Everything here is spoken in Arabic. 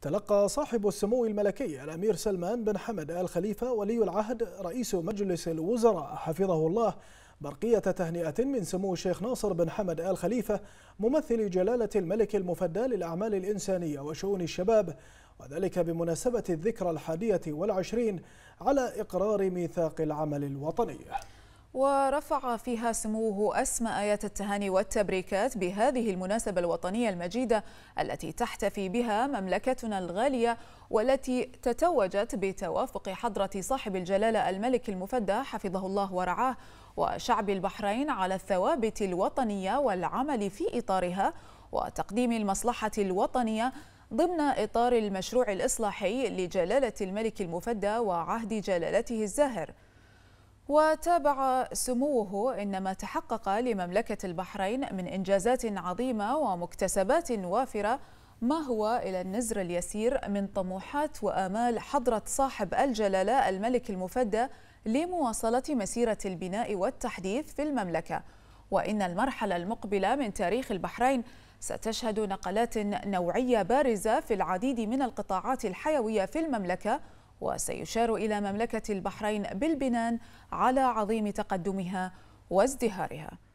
تلقى صاحب السمو الملكي الأمير سلمان بن حمد آل خليفة ولي العهد رئيس مجلس الوزراء حفظه الله برقية تهنئة من سمو الشيخ ناصر بن حمد آل خليفة ممثل جلالة الملك المفدى للأعمال الإنسانية وشؤون الشباب وذلك بمناسبة الذكرى الحادية والعشرين على إقرار ميثاق العمل الوطني ورفع فيها سموه أسمى آيات التهاني والتبريكات بهذه المناسبة الوطنية المجيدة التي تحتفي بها مملكتنا الغالية والتي تتوجت بتوافق حضرة صاحب الجلالة الملك المفدى حفظه الله ورعاه وشعب البحرين على الثوابت الوطنية والعمل في إطارها وتقديم المصلحة الوطنية ضمن إطار المشروع الإصلاحي لجلالة الملك المفدى وعهد جلالته الزاهر وتابع سموه إن ما تحقق لمملكة البحرين من إنجازات عظيمة ومكتسبات وافرة ما هو إلى النزر اليسير من طموحات وآمال حضرة صاحب الجلالة الملك المفدى لمواصلة مسيرة البناء والتحديث في المملكة وإن المرحلة المقبلة من تاريخ البحرين ستشهد نقلات نوعية بارزة في العديد من القطاعات الحيوية في المملكة وسيشار إلى مملكة البحرين بالبنان على عظيم تقدمها وازدهارها